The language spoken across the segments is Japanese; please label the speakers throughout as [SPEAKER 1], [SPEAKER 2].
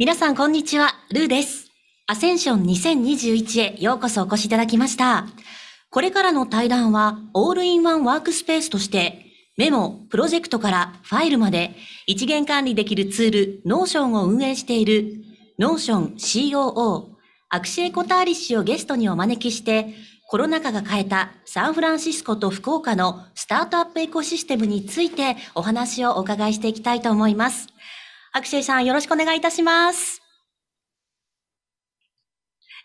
[SPEAKER 1] 皆さん、こんにちは。ルーです。アセンション2021へようこそお越しいただきました。これからの対談は、オールインワンワークスペースとして、メモ、プロジェクトからファイルまで、一元管理できるツール、ノーションを運営している、ノーション COO、アクシエ・コターリッシュをゲストにお招きして、コロナ禍が変えたサンフランシスコと福岡のスタートアップエコシステムについてお話をお伺いしていきたいと思います。アクシェイさん、よろしくお願いいたします。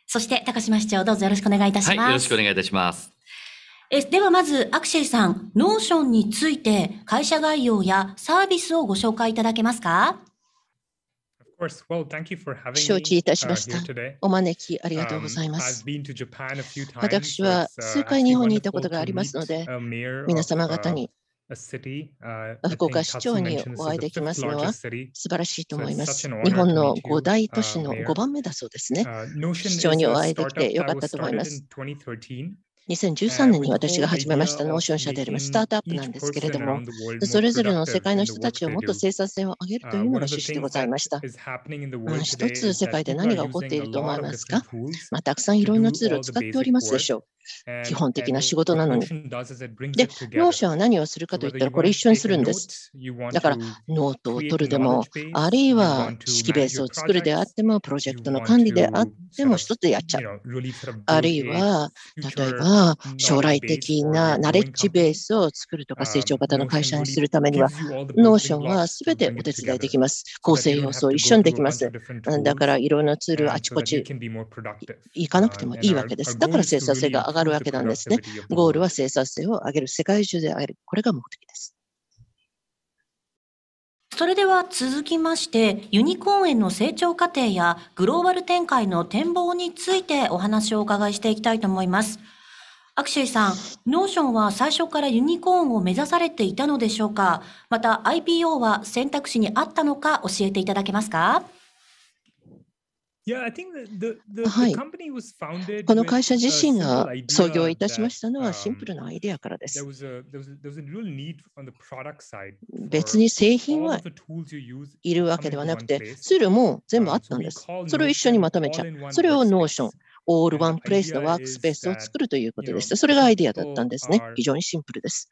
[SPEAKER 1] そして、高島市長、どうぞよろしくお願いいたします。はい、よろしく
[SPEAKER 2] お願いいたします。
[SPEAKER 1] えではまず、アクシェイさん、ノーションについて、会社概要やサービスをご紹介いただけますか
[SPEAKER 3] 承知いたしました。お招きありがとうございます。私は数回日本にいたことがありますので、皆様方に福岡市長にお会いできますのは素晴らしいと思います。日本の
[SPEAKER 4] 5大都市の5番目だそうですね。市長にお会いできてよかったと思います。2013年に私が始めましたノーション社でありますスタートアップなんですけれども、
[SPEAKER 3] それぞれの世界の人たちをもっと
[SPEAKER 4] 生産性を上げるというのが趣旨でございま
[SPEAKER 3] した。一つ世界で何が起こっていると思いますか、
[SPEAKER 4] まあ、たくさんいろんなツールを使っておりますでしょう。
[SPEAKER 3] 基本的な仕事なのに。で、
[SPEAKER 4] ノーションは何をするかといったら、これ一緒にするんです。だから、ノートを取るでも、あるいは式ベースを作るであっても、プロジェクトの管理であっても、一つでやっちゃう。あるいは、例えば、な将来的なナレッジベースを作るとか成長型の会社にするためには、ノーションはすべてお手伝いできます。構成要素を一緒にできます。だからいろんなツールあちこち
[SPEAKER 3] 行かなくてもいいわけです。だから生産性
[SPEAKER 4] が上がるわけなんですね。ゴールは生産性を上げる、世界中で上げる。これが目的です。それで
[SPEAKER 1] は続きまして、ユニコーンへの成長過程やグローバル展開の展望についてお話をお伺いしていきたいと思います。アクシーさん、ノーションは最初からユニコーンを目指されていたのでしょうかまた IPO は選択肢にあったのか教えていただけますか
[SPEAKER 3] はい、この会社自身が創業いたしましたのはシンプルなアイデアからです。別
[SPEAKER 4] に製品はいるわけではなくて、ツールも全部あったんです。それを一緒にまとめちゃう。それをノーション、オールワンプレイスのワークスペースを作るということです。それがアイディアだったんですね。非常にシンプルです。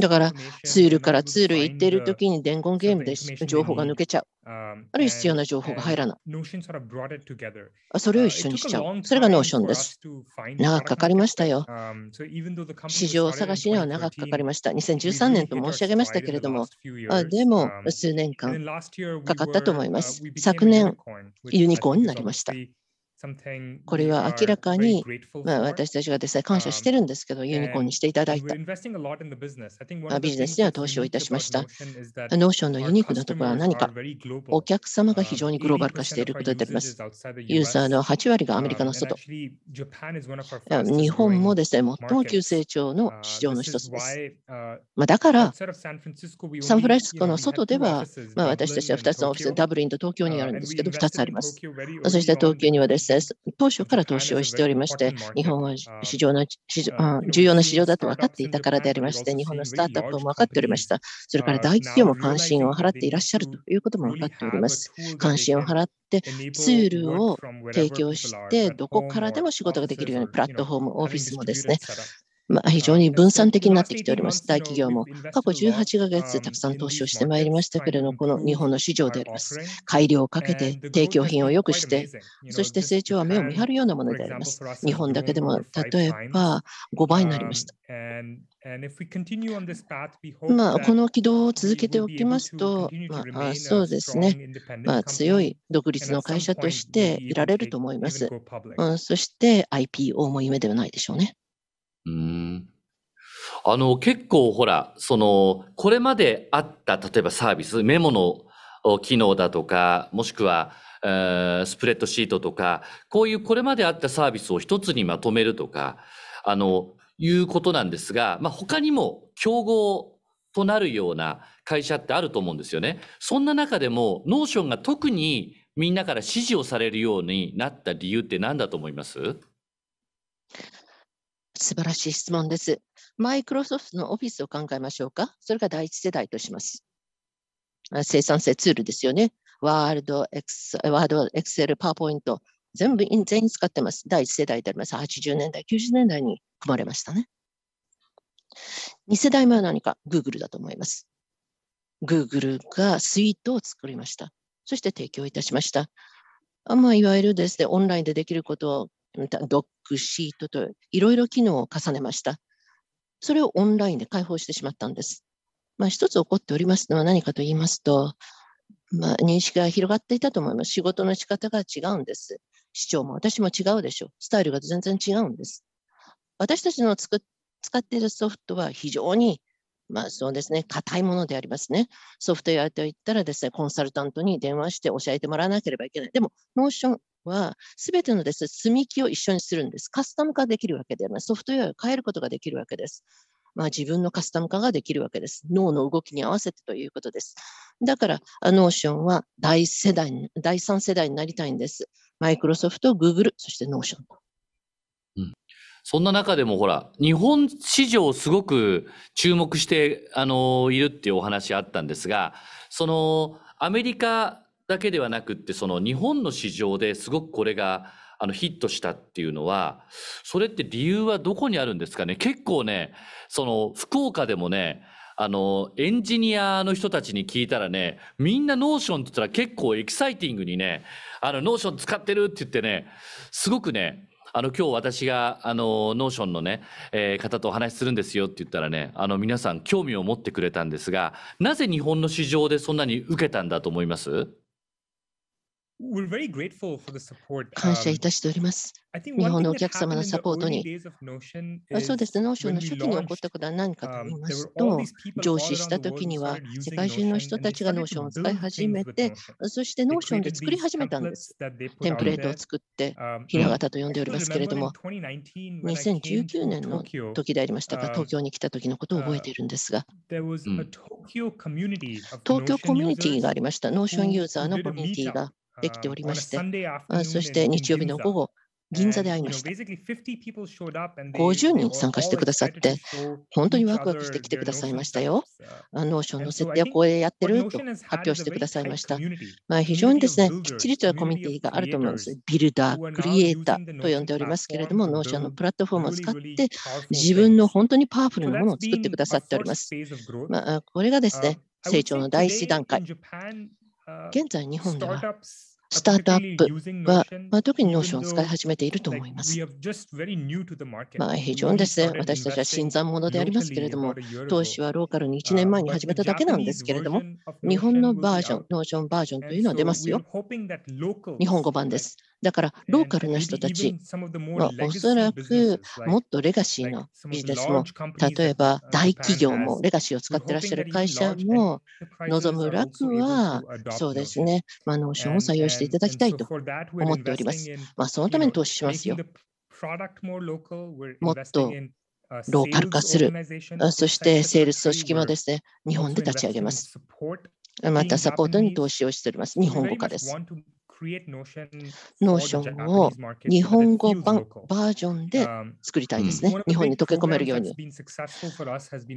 [SPEAKER 3] だから、ツ
[SPEAKER 4] ールからツールへ行っているときに伝言ゲームです。情報が抜けちゃう。
[SPEAKER 3] ある必要な情報が入らない。それを一緒にしちゃう。それがノーションです。長くかかりましたよ。市場を探しには
[SPEAKER 4] 長くかかりました。2013年と申し上げましたけれども、あでも数年間
[SPEAKER 3] かかったと思います。昨年、ユニコーンになりました。これは明らか
[SPEAKER 4] に、まあ、私たちがですね、感謝してるんですけど、ユニコーンにしていただいた。
[SPEAKER 3] まあ、ビジネスには投資をいたしました。ノーションのユニークなところは何か、お
[SPEAKER 4] 客様が非常にグローバル化していることであります。
[SPEAKER 3] ユーザーの8割がアメリカの外。日本
[SPEAKER 4] もですね、最も急
[SPEAKER 3] 成長の市場の一つです。まあ、だから、サンフランシスコの
[SPEAKER 4] 外では、まあ、私たちは2つのオフィス、ダブリンと東京にあるんですけど、2つあります。そして東京にはですねです。当初から投資をしておりまして、日本は市場の市場重要な市場だと分かっていたからでありまして、日本のスタートアップも分かっておりました。それから大企業も関心を払っていらっしゃるということも分かっております。関心を払ってツールを提供して、どこからでも仕事ができるようにプラットフォーム、オフィスもですね、まあ、非常に分散的になってきております。大企業も過去18ヶ月でたくさん投資をしてまいりましたけれども、この日本の市場であります。改良をかけて、提供品を良くして、そして成長は目を見張るようなものであります。日本だけでも例えば5倍になりました。
[SPEAKER 3] まあ、この軌
[SPEAKER 4] 道を続けておきますと、
[SPEAKER 3] まあ、そうですね、まあ、強い
[SPEAKER 4] 独立の会社としていられると思います。うん、そして IPO も夢ではないでしょうね。うん。
[SPEAKER 2] あの、結構ほら、その、これまであった、例えばサービス、メモの機能だとか、もしくは、えースプレッドシートとか、こういうこれまであったサービスを一つにまとめるとか、あの、いうことなんですが、まあ、他にも競合となるような会社ってあると思うんですよね。そんな中でも、ノーションが特にみんなから支持をされるようになった理由って何だと思います
[SPEAKER 4] 素晴らしい質問です。マイクロソフトのオフィスを考えましょうか。それが第一世代とします。生産性ツールですよね。ワールド、エクセル、パワーポイント、全部全員使ってます。第一世代であります。80年代、90年代に組まれましたね。二世代目は何か ?Google だと思います。Google がスイートを作りました。そして提供いたしました。あまあ、いわゆるですね、オンラインでできることをドック、シートといろいろ機能を重ねました。それをオンラインで開放してしまったんです。まあ、一つ起こっておりますのは何かと言いますと、まあ、認識が広がっていたと思います。仕事の仕方が違うんです。市長も私も違うでしょう。スタイルが全然違うんです。私たちの使っているソフトは非常にまあそうですね、硬いものでありますね。ソフトウェアといったらですね、コンサルタントに電話して教えてもらわなければいけない。でも、ノーション、は、すべてのです、ね、積み木を一緒にするんです。カスタム化できるわけではない。ソフトウェアを変えることができるわけです。まあ、自分のカスタム化ができるわけです。脳の動きに合わせてということです。だから、ノーションは第世代、第3世代になりたいんです。マイクロソフト、グーグル、そしてノーションと。
[SPEAKER 2] そんな中でもほら、日本市場すごく注目して、あのいるっていうお話あったんですが、そのアメリカだけではなくってその日本の市場ですごくこれがあのヒットしたっていうのはそれって理由はどこにあるんですかね結構ねその福岡でもねあのエンジニアの人たちに聞いたらねみんなノーションって言ったら結構エキサイティングにねあのノーション使ってるって言ってねすごくねあの今日私があのノーションのね、えー、方とお話しするんですよって言ったらねあの皆さん興味を持ってくれたんですがなぜ日本の市場でそんなに受けたんだと思います
[SPEAKER 3] 感謝いたしております。日本のお客様のサポートに。そうですね、ノーションの初期に起こったことは何かと言いますと、上司したときに
[SPEAKER 4] は、世界中の人たちがノーションを使い始めて、そしてノーションで作り始めたんです。
[SPEAKER 3] テンプレートを作って、ひがたと呼んでおりますけれども、2019年の時でありましたが、東
[SPEAKER 4] 京に来た時のことを覚えているんですが、
[SPEAKER 3] 東京コミュニティがありました、ノーションユーザーのコミュニティが。できておりまして、そして日曜日の午後、銀座で会いました。
[SPEAKER 4] 50人参加してくださって、本当にワクワクしてきてくださいましたよ。ノーションの設定はこれやってると発表してくださいました。まあ、非常にですね、きっちりとコミュニティがあると思うんです。ビルダー、クリエイターと呼んでおりますけれども、ノーションのプラットフォームを使って、自分の本当にパワフルなものを作ってくださっております。まあ、これがですね、成長の第一段階。
[SPEAKER 3] 現在日本ではスタートアップは、まあ、特にノーションを使い
[SPEAKER 4] 始めていると思います。
[SPEAKER 3] まあ、非常にですね、私たちは新参者でありますけれども、投資
[SPEAKER 4] はローカルに1年前に始めただけなんですけれども、日本のバージョン、ノーションバージョンというのは出ますよ。日本語版です。だから、ローカルな人たちはおそらくもっとレガシーのビジネスも、例えば大企業も、レガシーを使ってらっしゃる会社も望む楽は、そうですね、まあ、ノーションを採用していただきたいと思っております。まあ、そのために投資しますよ。も
[SPEAKER 3] っとローカル化する、そしてセールス組織も
[SPEAKER 4] ですね、日本で立ち上げます。またサポートに投資をしております。日本語化です。
[SPEAKER 3] ノー
[SPEAKER 4] ションを日本語版バージョンで作りたいですね。日本に溶け込めるように。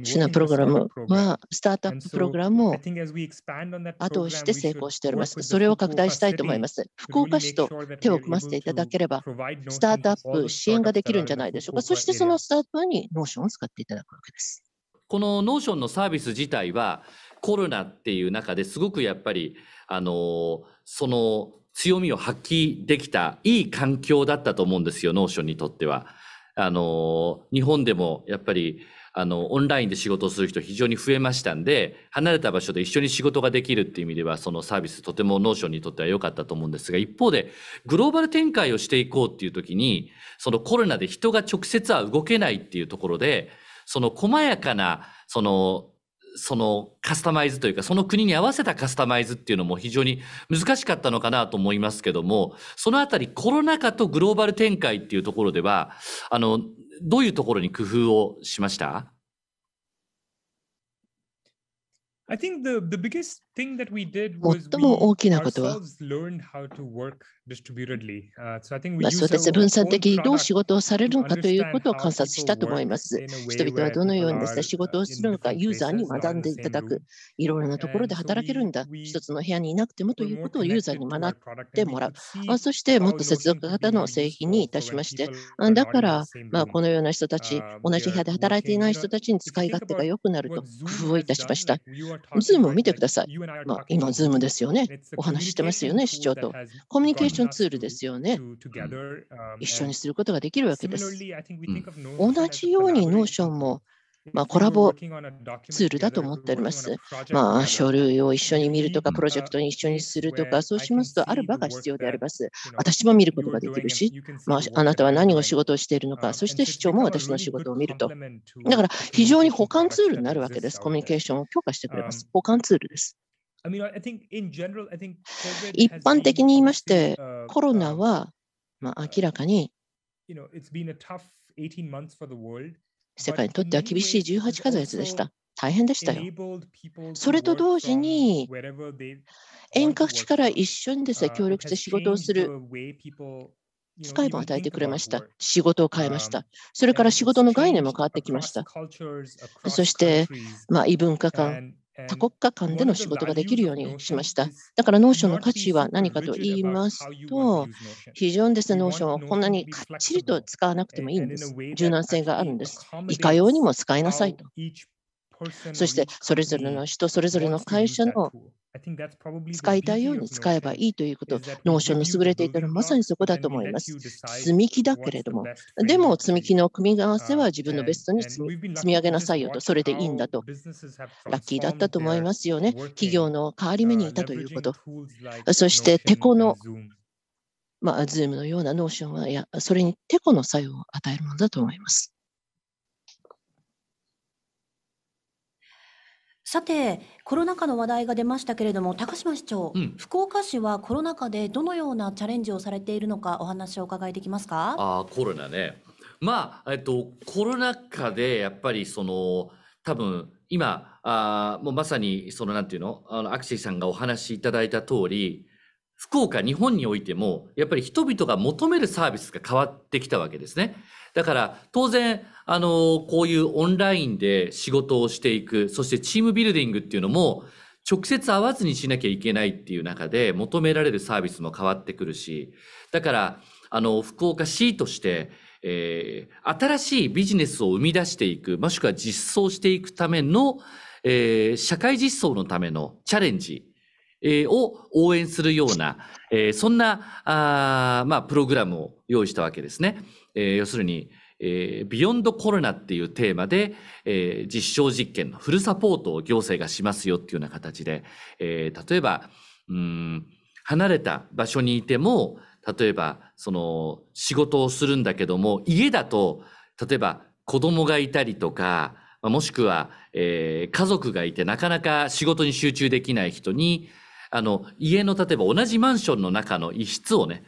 [SPEAKER 3] シナプログラムは、
[SPEAKER 4] スタートアッププログラムを
[SPEAKER 3] 後押して成功しております。それを拡大したいと思い
[SPEAKER 4] ます。福岡市と手を組ませていただければ、スタートアップ支援ができるんじゃないでしょうか。そしてそのスタートアップにノーションを使っていただくわけです。
[SPEAKER 2] このノーションのサービス自体はコロナっていう中ですごくやっぱりあのその強みを発揮できたいい環境だったと思うんですよ、ノーションにとっては。あの、日本でもやっぱり、あの、オンラインで仕事をする人非常に増えましたんで、離れた場所で一緒に仕事ができるっていう意味では、そのサービスとてもノーションにとっては良かったと思うんですが、一方で、グローバル展開をしていこうっていう時に、そのコロナで人が直接は動けないっていうところで、その細やかな、そのそのカスタマイズというか、その国に合わせたカスタマイズっていうのも非常に難しかったのかなと思いますけども、そのあたりコロナ禍とグローバル展開っていうところでは、あの、どういうところに工夫をしました
[SPEAKER 3] 最も大きなことはまあ、そうですね。分散的にどう仕事をされるのかということを観察したと思います。人々はどのようにですね、仕事
[SPEAKER 4] をするのか、ユーザーに学んでいただく。いろいろなところで働けるんだ。一つの部屋にいなくてもということをユーザーに学んでもらう。あそして、もっと接続型の製品にいたしまして、だから、まあ、このような人たち、同じ部屋で働いていない人たちに使い勝手が良くなると工夫をいたしました。ズームを見てください。まあ、今、ズームですよね。お話してますよね、市長と。
[SPEAKER 3] コミュニケーションションツールですよね。一緒にするこ
[SPEAKER 4] とができるわけです。同じようにノーションもまあ、コラボ
[SPEAKER 3] ツ
[SPEAKER 4] ールだと思っております。まあ、書類を一緒に見るとか、プロジェクトに一緒にするとか、そうしますと、ある場が必要であります。私も見ることができるし、まあ、あなたは何を仕事をしているのか、そして市長も私の仕事を見ると。だから、非常に補完ツールになるわけです。コミュニケーションを強化してくれます。補完ツールです。
[SPEAKER 3] 一般的に言いまして、コロナ
[SPEAKER 4] は、まあ、明らかに世界にとっては厳しい18か月でした。大変でしたよ。
[SPEAKER 3] それと同時に、
[SPEAKER 4] 遠隔地から一緒にですね、協力して仕事をする機会も与えてくれました。仕事を変えました。それから仕事の概念も変わってきました。そして、まあ、異文化間、多国家間での仕事ができるようにしました。だからノーションの価値は何かと言いますと、非常にですね、ノーションをこんなにかっちりと使わなくてもいいんです。柔軟性があるんです。いかようにも使いなさいと。そしてそれぞれの人、それぞれの会社の使いたいように使えばいいということ、ノーションに優れていたのはまさにそこだと思います。
[SPEAKER 3] 積み木だけれども、
[SPEAKER 4] でも積み木の組み合わせは自分のベストに積み上げなさいよと、それでいいんだと。ラッキーだったと思いますよね。企業の変わり目にいたということ。そしてテコのまあ、ズームのようなノーションはや、それにテコの作用を与えるものだと思います。さ
[SPEAKER 1] て、コロナ禍の話題が出ましたけれども、高島市長、うん。福岡市はコロナ禍でどのようなチャレンジをされているのか、お話を伺いできますか？
[SPEAKER 2] ああ、コロナね。まあ、えっと、コロナ禍でやっぱりその、多分今、ああ、もうまさにそのなんていうの、あの、アクシーさんがお話しいただいた通り福岡、日本においても、やっぱり人々が求めるサービスが変わってきたわけですね。だから、当然、あの、こういうオンラインで仕事をしていく、そしてチームビルディングっていうのも、直接会わずにしなきゃいけないっていう中で、求められるサービスも変わってくるし、だから、あの、福岡市として、えー、新しいビジネスを生み出していく、もしくは実装していくための、えー、社会実装のためのチャレンジを応援するような、そんなあ、まあ、プログラムを用意したわけですね。要するに、ビヨンドコロナっていうテーマで、実証実験のフルサポートを行政がしますよっていうような形で、例えば、離れた場所にいても、例えば、その、仕事をするんだけども、家だと、例えば、子供がいたりとか、もしくは、えー、家族がいてなかなか仕事に集中できない人に、あの、家の、例えば同じマンションの中の一室をね、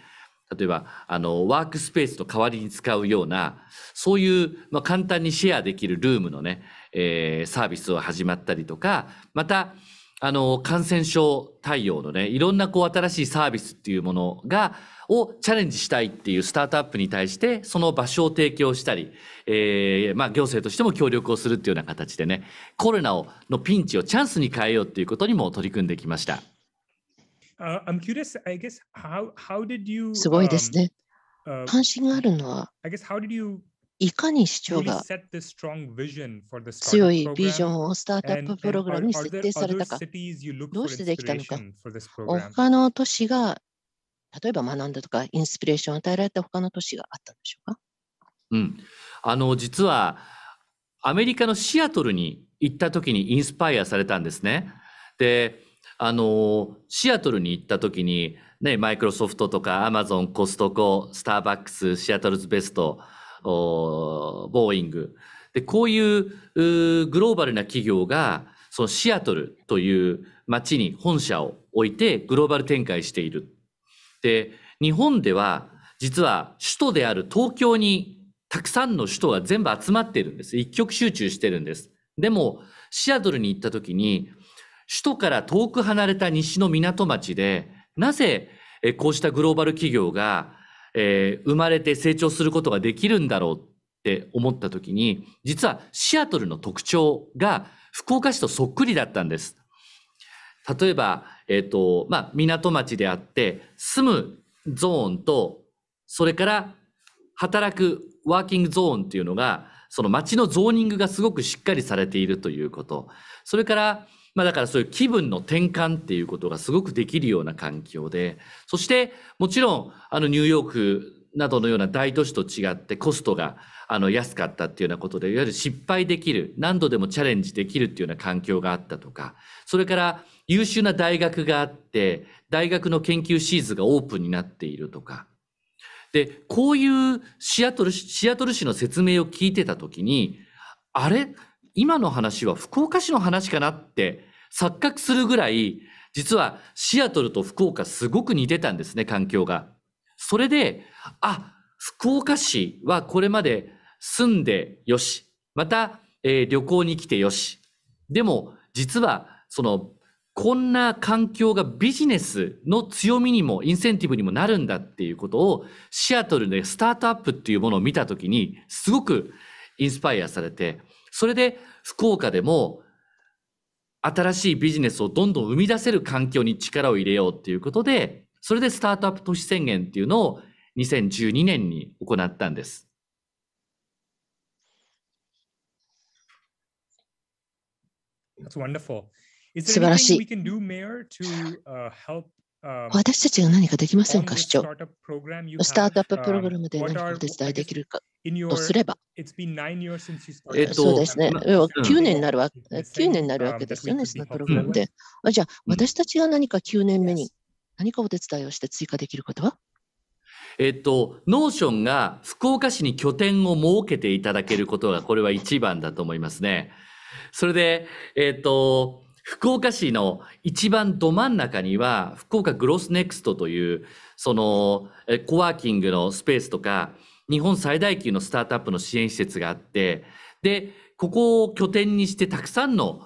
[SPEAKER 2] 例えば、あの、ワークスペースと代わりに使うような、そういう、まあ、簡単にシェアできるルームのね、えー、サービスを始まったりとか、また、あの、感染症対応のね、いろんなこう新しいサービスっていうものが、をチャレンジしたいっていうスタートアップに対して、その場所を提供したり、えー、まあ行政としても協力をするっていうような形でね、コロナを、のピンチをチャンスに変えようっていうことにも取り組んできました。
[SPEAKER 3] Uh, I'm curious, I guess, how, how did you, すごいですね。関
[SPEAKER 4] 心があるのは、いかに市長が強
[SPEAKER 3] いビジョンをスタートアッププログラムに設定されたか、どうしてできたのか、他
[SPEAKER 4] の都市が、例えば学んだとか、インスピレーションを与えられた他の都市があったんでしょうか。
[SPEAKER 3] うん、
[SPEAKER 2] あの実はアメリカのシアトルに行った時にインスパイアされたんですね。であの、シアトルに行った時に、ね、マイクロソフトとかアマゾン、コストコ、スターバックス、シアトルズベスト、ボーイング。で、こういうグローバルな企業が、そのシアトルという街に本社を置いてグローバル展開している。で、日本では実は首都である東京にたくさんの首都が全部集まっているんです。一極集中してるんです。でも、シアトルに行った時に、首都から遠く離れた西の港町で、なぜこうしたグローバル企業が生まれて成長することができるんだろうって思った時に、実はシアトルの特徴が福岡市とそっくりだったんです。例えば、えっ、ー、と、まあ、港町であって、住むゾーンと、それから働くワーキングゾーンっていうのが、その町のゾーニングがすごくしっかりされているということ。それから、まあ、だからそういう気分の転換っていうことがすごくできるような環境で、そしてもちろんあのニューヨークなどのような大都市と違ってコストがあの安かったっていうようなことで、いわゆる失敗できる、何度でもチャレンジできるっていうような環境があったとか、それから優秀な大学があって、大学の研究シーズがオープンになっているとか、で、こういうシアトル、シアトル市の説明を聞いてたときに、あれ今の話は福岡市の話かなって錯覚するぐらい、実はシアトルと福岡すごく似てたんですね、環境が。それで、あ、福岡市はこれまで住んでよし、また、えー、旅行に来てよし。でも、実は、その、こんな環境がビジネスの強みにもインセンティブにもなるんだっていうことをシアトルでスタートアップっていうものを見たときにすごくインスパイアされて、それで福岡でも新しいビジネスをどんどん生み出せる環境に力を入れようっていうことで、それでスタートアップ都市宣言っていうのを2012年に行ったんです。
[SPEAKER 3] 素晴らしい。私たちが
[SPEAKER 4] 何かできませんか、市長。
[SPEAKER 3] スタートアッププログラムで何かお手伝いできるかとすれば。えっと、そうですね。9年
[SPEAKER 4] になるわ9年になるわけですよね、そのプログラムで。うん、じゃあ、私たちが何か9年目に何かお手伝いをして追加できることは
[SPEAKER 2] えっと、ノーションが福岡市に拠点を設けていただけることが、これは一番だと思いますね。それで、えっと、福岡市の一番ど真ん中には、福岡グロスネクストという、その、コワーキングのスペースとか、日本最大級のスタートアップの支援施設があって、で、ここを拠点にしてたくさんの、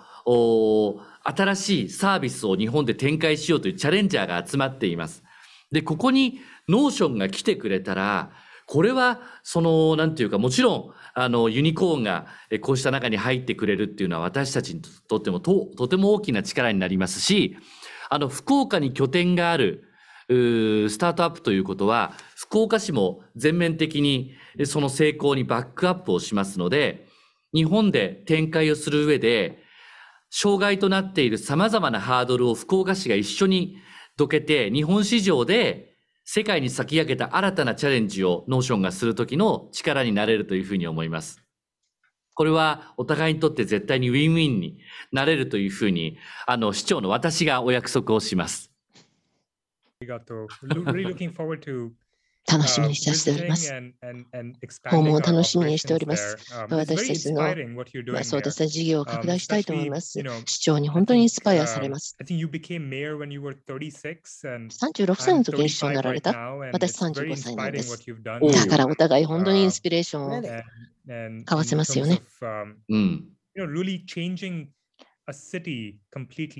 [SPEAKER 2] 新しいサービスを日本で展開しようというチャレンジャーが集まっています。で、ここにノーションが来てくれたら、これは、その、なんていうか、もちろん、あの、ユニコーンが、こうした中に入ってくれるっていうのは、私たちにとってもと、とても大きな力になりますし、あの、福岡に拠点がある、スタートアップということは、福岡市も全面的にその成功にバックアップをしますので、日本で展開をする上で、障害となっている様々なハードルを福岡市が一緒にどけて、日本市場で世界に先駆けた新たなチャレンジをノーションがする時の力になれるというふうに思います。これはお互いにとって絶対にウィンウィンになれるというふうに、あの市長の私がお約束をします。あ
[SPEAKER 3] りがとう。楽しみにしております。訪問を楽しみにしております。私たちの、まあ、そうですね、事業を拡大したいと思います。市
[SPEAKER 4] 長に本当にインスパイアされま
[SPEAKER 3] す。36歳の時に市長になられた。私35歳なんです。だからお
[SPEAKER 4] 互い本当にインスピレーションを交
[SPEAKER 3] わせますよね。うん。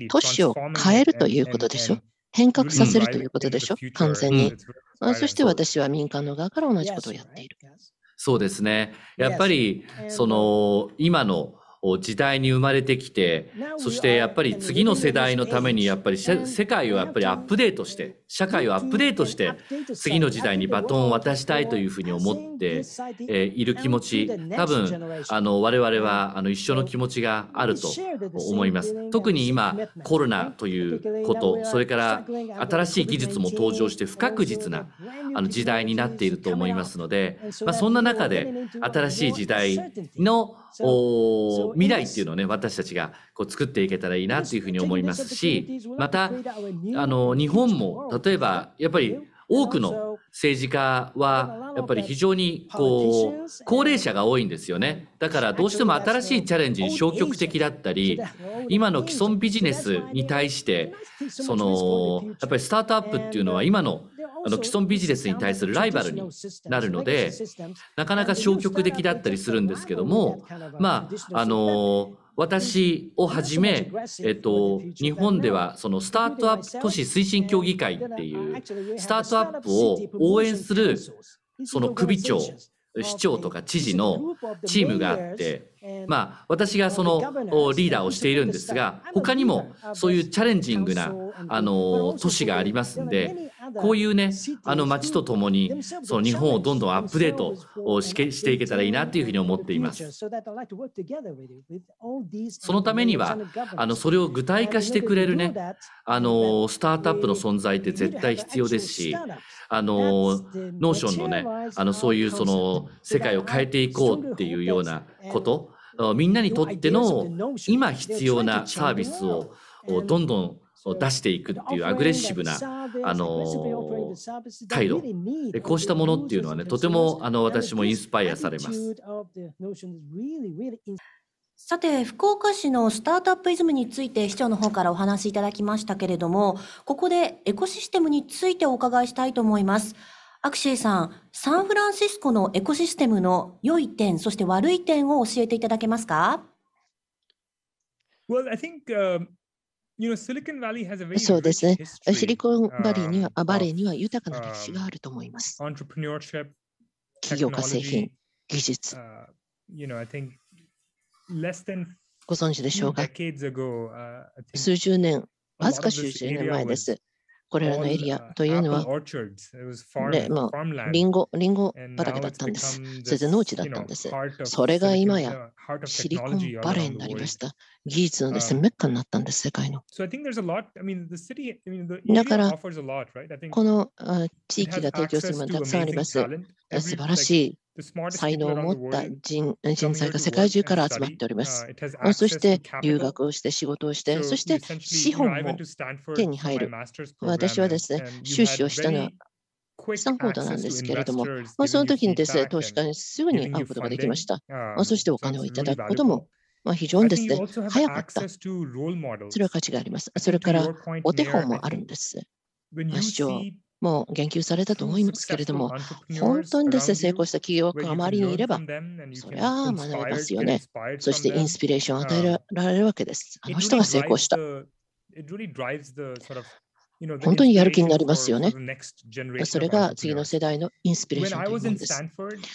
[SPEAKER 3] 都市を変えるということでしょ。
[SPEAKER 4] 変革させるということでしょ、完全に。うん、そして私は民間の側から同じことをやっている。
[SPEAKER 2] そうですね。やっぱり、その、今の時代に生まれてきてそしてやっぱり次の世代のためにやっぱり世界をやっぱりアップデートして社会をアップデートして次の時代にバトンを渡したいというふうに思って、いる気持ち多分あの我々はあの一緒の気持ちがあると思います特に今コロナということそれから新しい技術も登場して不確実なあの時代になっていると思いますので、まあ、そんな中で新しい時代の未来っていうのをね私たちがこう作っていけたらいいなというふうに思いますしまた
[SPEAKER 3] あの日本
[SPEAKER 2] も例えばやっぱり多くの政治家はやっぱり非常にこう高齢者が多いんですよねだからどうしても新しいチャレンジに消極的だったり今の既存ビジネスに対してそのやっぱりスタートアップっていうのは今のあの既存ビジネスに対するライバルになるのでなかなか消極的だったりするんですけどもまああの私をはじめ、えっと、日本ではそのスタートアップ都市推進協議会っていうスタートアップを応援するその首長市長とか知事のチームがあって、まあ、私がそのリーダーをしているんですが他にもそういうチャレンジングなあの都市がありますんでこういうね、あの街とともに、その日本をどんどんアップデートをしていけたらいいなというふうに思っています。
[SPEAKER 3] そのためには、あのそれを具体化してくれるね、あのスタートアップの存在って絶対必要ですし、
[SPEAKER 2] あのノーションのね、あのそういうその世界を変えていこうっていうようなこと、みんなにとっての今必要なサービスをどんどんを出していくっていうアグレッシブな、あの
[SPEAKER 1] 態度でこうしたものっ
[SPEAKER 2] ていうのはねとてもあの私もインスパイアされま
[SPEAKER 1] す。さて、福岡市のスタートアップイズムについて市長の方からお話しいただきましたけれども、ここでエコシステムについてお伺いしたいと思います。アクシーさん、サンフランシスコのエコシステムの良い点、そして悪い点を教えていただけますか
[SPEAKER 3] well, I think、um... そうですね。シリコンバレーには、バレー
[SPEAKER 4] には豊かな歴史がある
[SPEAKER 3] と思います。企業化製品、
[SPEAKER 4] 技術。ご存知でしょうか数十年、わずか数十年前です。
[SPEAKER 3] これらのエリアというのは、でまあ、リン
[SPEAKER 4] ゴ、リンゴ畑だったんです。それで農地だったんです。
[SPEAKER 3] それが今やシリコンバレーになりました。技術のですね、
[SPEAKER 4] メッカになったんです、世界
[SPEAKER 3] の。だから、この
[SPEAKER 4] 地域が提供するものたくさんあります。
[SPEAKER 3] 素晴ら
[SPEAKER 4] しい才能を持った人人材が世界中から集まっております。
[SPEAKER 3] そして留学
[SPEAKER 4] をして仕事をして、そして
[SPEAKER 3] 資本も手に入る。私はですね、収支をしたのはス
[SPEAKER 4] タンフォードなんですけれども、まあ、その時にですね、投資家にすぐに会うことができました。そしてお金をいただくこともまあ、非常にですね、早かった。
[SPEAKER 3] それは価値
[SPEAKER 4] があります。それから、お手本もあるんです。
[SPEAKER 3] まあ、市長
[SPEAKER 4] も言及されたと思いますけれども、本当にですね、成功した企業があまりにいれば、そりゃあ学べますよね。
[SPEAKER 3] そして、インスピ
[SPEAKER 4] レーションを与えられるわけです。あの人が成功した。
[SPEAKER 3] 本当にやる気になりますよね。それが次
[SPEAKER 4] の世代のインスピレーションというもので
[SPEAKER 3] す。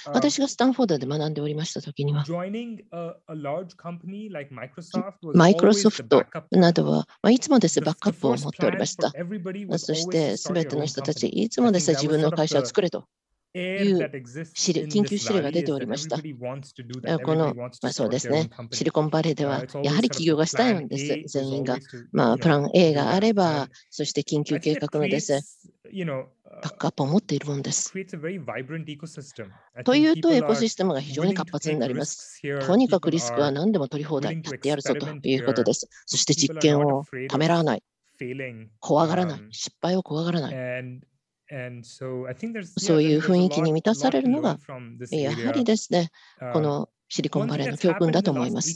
[SPEAKER 3] 私がス
[SPEAKER 4] タンフォードで学んでおりましたとき
[SPEAKER 3] には、マイクロソフトなど
[SPEAKER 4] は、まあ、いつもですバックアップを持っておりました。
[SPEAKER 3] そして、すべての人たち、いつもですね、自分の会社を作れという知る緊急資料が出ておりました。この、まあ、そうですね、シリ
[SPEAKER 4] コンバレーでは、やはり企業がしたいんで
[SPEAKER 3] す、全員が。まあ、
[SPEAKER 4] プラン A があれば、そして緊急計画のです
[SPEAKER 3] バッ
[SPEAKER 4] クアップを持っているものです。
[SPEAKER 3] というと、エコシステムが非常に活発になります。とにかくリスクは何でも取り放題、やってやるぞということです。そして実験をためらわない、怖がらない、失
[SPEAKER 4] 敗を怖がらな
[SPEAKER 3] い。そういう雰囲気に満たされるのが、やはりですね、このシリコンバレーの教訓だと思います。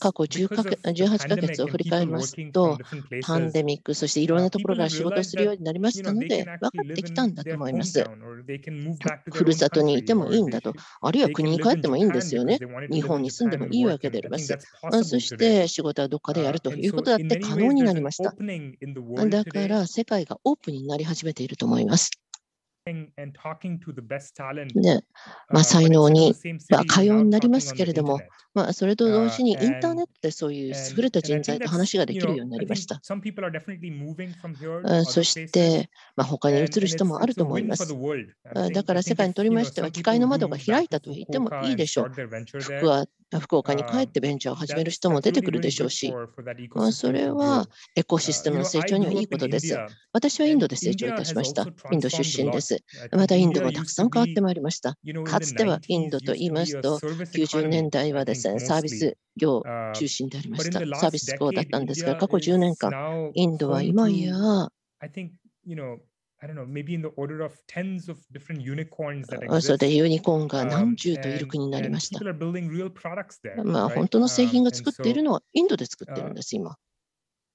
[SPEAKER 3] 過去10か8ヶ月を振り返りますと、パンデミ
[SPEAKER 4] ック、そしていろんなところから仕事をするようになりましたので、分かってきたん
[SPEAKER 3] だと思います。ふるさと
[SPEAKER 4] にいてもいいんだと、あるいは国に帰ってもいいんですよね。日本に住んでもいいわけであります。そして仕事はどっかでやるということだって可能になりました。だから世界がオープンになり始めていると思います。
[SPEAKER 3] ねまあ、才能に、まあ、
[SPEAKER 4] 通うになりますけれども、まあ、それと同時にインターネッ
[SPEAKER 3] トでそういう優れた人材と話ができるようになりました。そし
[SPEAKER 4] て、まあ、他に移る人もあると思います。だから世界にとりましては、機械の窓が開いたと言ってもいいでしょう。
[SPEAKER 3] は福岡に帰ってベンチャーを始める人も出てくるでしょうし、まあ、そ
[SPEAKER 4] れはエコシステムの成長にはいいことです。私はインドで成長いたしました。インド出身です。またインドもたくさん変わってまいりました。かつてはインドと言いますと、90年代はですね、サービス業中心でありました。サービス業だったんですが、過去10年間、インドは今や、
[SPEAKER 3] I don't know, maybe in the order of tens of different unicorns that exist. それで
[SPEAKER 4] ユニコーンが何
[SPEAKER 3] 十といる国になりました。Um, and, and r e a l t h e r e まあ、本当の製品が作っているの
[SPEAKER 4] はインドで作ってるんです、
[SPEAKER 3] 今。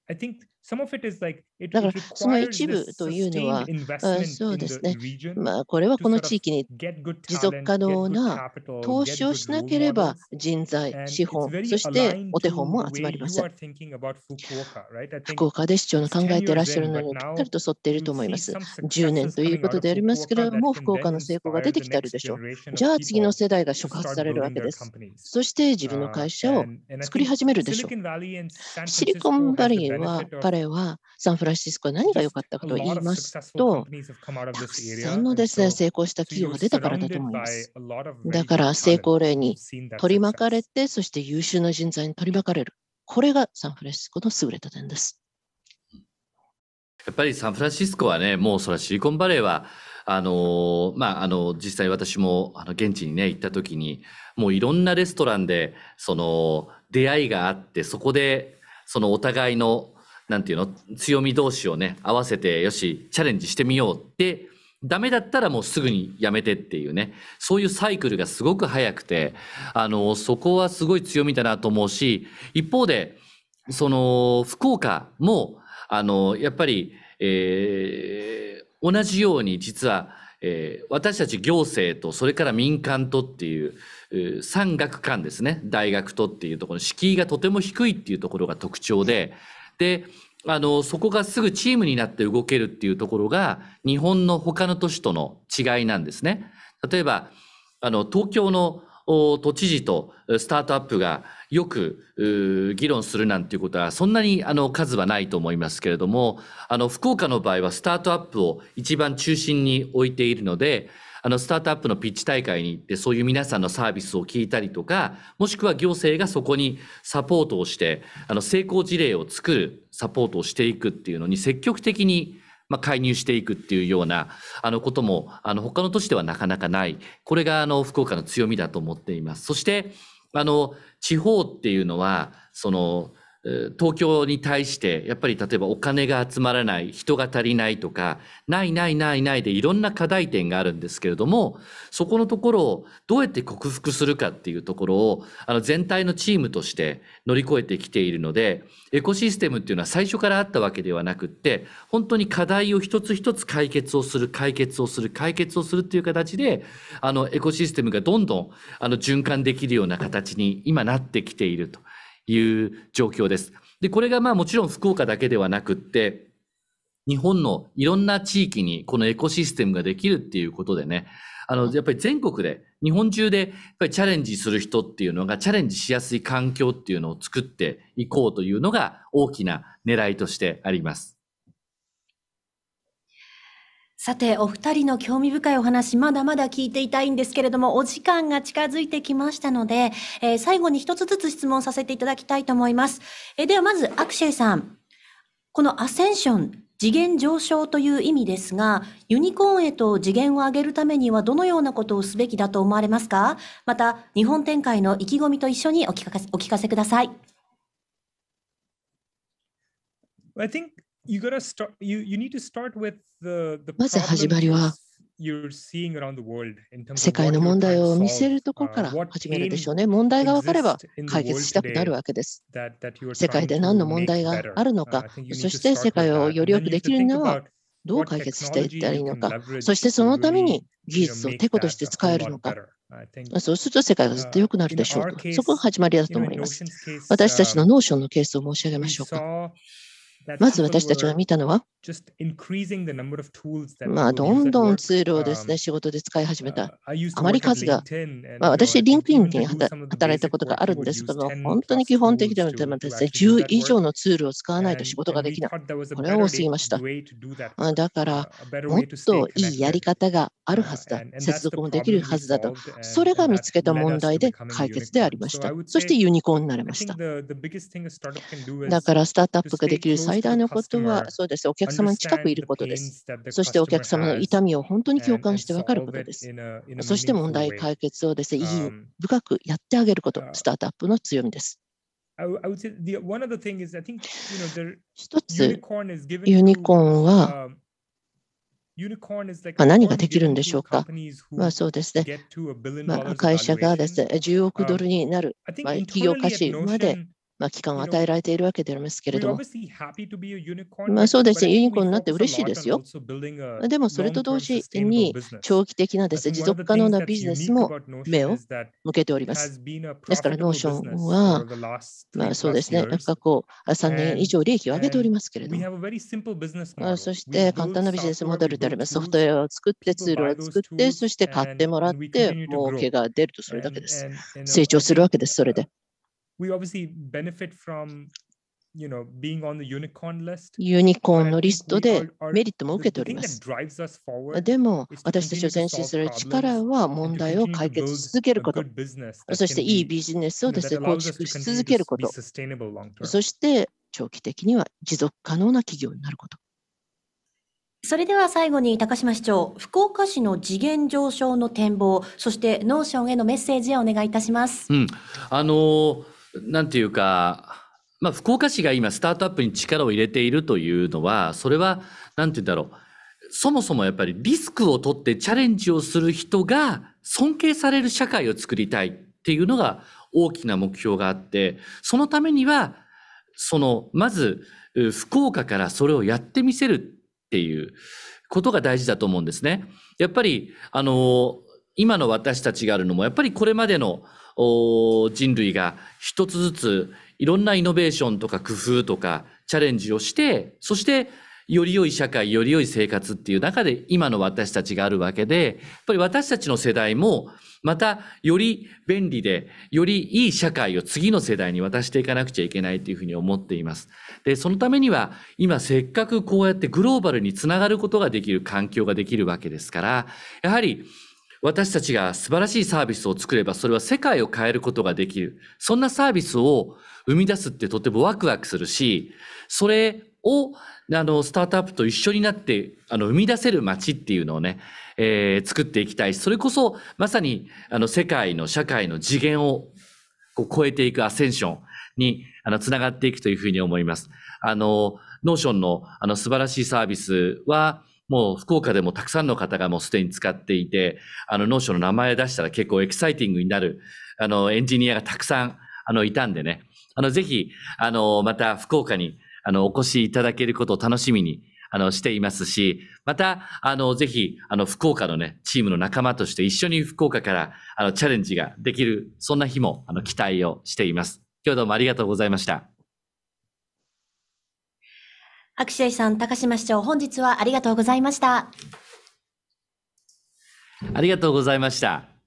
[SPEAKER 3] I think some of it is like だから、その一部というのは、あそう
[SPEAKER 4] ですね、まあ、これはこの地域に持続可能な投資をしなければ人材、資本、そしてお手本も集まりません。
[SPEAKER 3] 福岡で市長の考えていらっしゃるのにぴったり
[SPEAKER 4] と沿っていると思います。10年ということでありますけれども、福岡の成功が出てきあるで
[SPEAKER 3] しょう。じ
[SPEAKER 4] ゃあ次の世代が触発されるわけ
[SPEAKER 3] です。そして自分の会社を作り始めるでしょう。シリコンバレーは彼はサンフランシスコは何が良かったかと言いますと、たくさんのですね、成功した企業が出たからだと思います。だから成
[SPEAKER 4] 功例に取り巻かれて、そして優秀な人材に取り巻かれる。これがサンフランシスコの優れた点です。
[SPEAKER 2] やっぱりサンフランシスコはね、もうそれはシリコンバレーは、あのまあ、あの、実際私も、あの、現地にね、行った時に、もういろんなレストランで、その、出会いがあって、そこで、そのお互いの、なんていうの強み同士をね合わせてよしチャレンジしてみようってダメだったらもうすぐにやめてっていうねそういうサイクルがすごく早くてあのそこはすごい強みだなと思うし一方でその福岡もあのやっぱり、えー、同じように実は、えー、私たち行政とそれから民間とっていう産学間ですね大学とっていうところ敷居がとても低いっていうところが特徴でで、あの、そこがすぐチームになって動けるっていうところが、日本の他の都市との違いなんですね。例えば、あの、東京の都知事とスタートアップがよく議論するなんていうことはそんなにあの数はないと思いますけれどもあの福岡の場合はスタートアップを一番中心に置いているのであのスタートアップのピッチ大会に行ってそういう皆さんのサービスを聞いたりとかもしくは行政がそこにサポートをしてあの成功事例を作るサポートをしていくっていうのに積極的にまあ、介入していくっていうようなあのこともあの他の都市ではなかなかないこれがあの福岡の強みだと思っています。そしてあの地方っていうのはその東京に対してやっぱり例えばお金が集まらない人が足りないとかないないないないでいろんな課題点があるんですけれどもそこのところをどうやって克服するかっていうところをあの全体のチームとして乗り越えてきているのでエコシステムっていうのは最初からあったわけではなくって本当に課題を一つ一つ解決をする解決をする解決をするっていう形であのエコシステムがどんどんあの循環できるような形に今なってきていると。いう状況です。で、これがまあもちろん福岡だけではなくって、日本のいろんな地域にこのエコシステムができるっていうことでね、あの、やっぱり全国で、日本中で、やっぱりチャレンジする人っていうのが、チャレンジしやすい環境っていうのを作っていこうというのが大きな狙いとしてあります。
[SPEAKER 1] さて、お二人の興味深いお話、まだまだ聞いていたいんですけれども、お時間が近づいてきましたので、えー、最後に一つずつ質問させていただきたいと思います。えー、では、まず、アクシェイさん。このアセンション、次元上昇という意味ですが、ユニコーンへと次元を上げるためにはどのようなことをすべきだと思われますかまた、日本展開の意気込みと一緒にお聞かせお聞かせください。
[SPEAKER 3] I think t a t you, o t the まず始まりは世界の問題を見せるところから始めるでしょうね。問題が分かれば解決したくなるわけです。世界で何の問題が
[SPEAKER 4] あるのか、そして世界をより良くできるのはどう解決していったらいいのか、そしてそのために技術をテコとして使えるのか、そうすると世界がずっと良くなるでしょう。そこが始まりだと思います。私たちのノーションのケースを申し上げましょうか。
[SPEAKER 3] まず私たちが見たのは、まあ、どんどんツールをですね、
[SPEAKER 4] 仕事で使い始めた。
[SPEAKER 3] あまり数が、まあ、私、
[SPEAKER 4] リンクインに働いたことがあるんですけど、本当に基本的ではですね、10以上のツールを使わないと仕事ができない。これは多すぎました。だから、もっといいやり方があるはずだ。接続もできるはずだと。それが見つけた問題で解決でありました。そしてユニコーンになれまし
[SPEAKER 3] た。だから、スタートアップができる最間のことは、そうです。お客様に近くいることです。そしてお客様の痛み
[SPEAKER 4] を本当に共感して分かること
[SPEAKER 3] です。そして
[SPEAKER 4] 問題解決をですね、意義深くやってあげること、スタートアップの強みです。
[SPEAKER 3] 一つ、ユニコーンは、ま
[SPEAKER 4] あ、何ができるんでしょうか、まあ、そうですね、まあ、会社がです、ね、10億ドルになる、まあ、企業価値までまあ、期間を与えられているわけでありますけれども、
[SPEAKER 3] まあ、そうですね、ユニコ
[SPEAKER 4] ーンになって嬉しいですよ。でもそれと同時に、長期的なです、ね、持続可能なビジネスも目を向けておりま
[SPEAKER 3] す。ですから、ノ
[SPEAKER 4] ーションは、
[SPEAKER 3] まあ、そうですね、過
[SPEAKER 4] 去3年以上利益を上げておりますけ
[SPEAKER 3] れども、まあ、そして簡単なビジ
[SPEAKER 4] ネスモデルであります。ソフトウェアを作って、ツールを作って、そして買ってもらって、儲けが出るとそれだけです。成長するわけです、それで。
[SPEAKER 3] we obviously benefit from you know, being on the unicorn list.
[SPEAKER 4] ユニコーンのリストでメリットも受けております。
[SPEAKER 3] でも、私たちを前進する力
[SPEAKER 4] は問題を解決し続けること、そしていいビジネスをですね、構築
[SPEAKER 3] し続けること、そ
[SPEAKER 4] して長期的には持続可能な企業になること。
[SPEAKER 1] それでは最後に高島市長、福岡市の次元上昇の展望、そしてノーションへのメッセージをお願いいたします。
[SPEAKER 2] うん、あのーなんていうか、まあ、福岡市が今スタートアップに力を入れているというのは、それは、なんて言うんだろう。そもそもやっぱりリスクを取ってチャレンジをする人が尊敬される社会を作りたいっていうのが大きな目標があって、そのためには、その、まず、福岡からそれをやってみせるっていうことが大事だと思うんですね。やっぱり、あの、今の私たちがあるのも、やっぱりこれまでの人類が一つずついろんなイノベーションとか工夫とかチャレンジをして、そしてより良い社会、より良い生活っていう中で今の私たちがあるわけで、やっぱり私たちの世代もまたより便利で、より良い社会を次の世代に渡していかなくちゃいけないというふうに思っています。で、そのためには今せっかくこうやってグローバルにつながることができる環境ができるわけですから、やはり私たちが素晴らしいサービスを作れば、それは世界を変えることができる。そんなサービスを生み出すってとてもワクワクするし、それを、あの、スタートアップと一緒になって、あの、生み出せる街っていうのをね、えー、作っていきたいし、それこそ、まさに、あの、世界の社会の次元を、こう、超えていくアセンションに、あの、つながっていくというふうに思います。あの、ノーションの、あの、素晴らしいサービスは、もう福岡でもたくさんの方がもうすでに使っていて、あの、ノーションの名前出したら結構エキサイティングになる、あの、エンジニアがたくさん、あの、いたんでね、あの、ぜひ、あの、また福岡に、あの、お越しいただけることを楽しみに、あの、していますし、また、あの、ぜひ、あの、福岡のね、チームの仲間として一緒に福岡から、あの、チャレンジができる、そんな日も、あの、期待をしています。今日どうもありがとうございました。
[SPEAKER 1] アシュさん、高島市長、本日はありがとうございました。
[SPEAKER 3] ありがとうございました。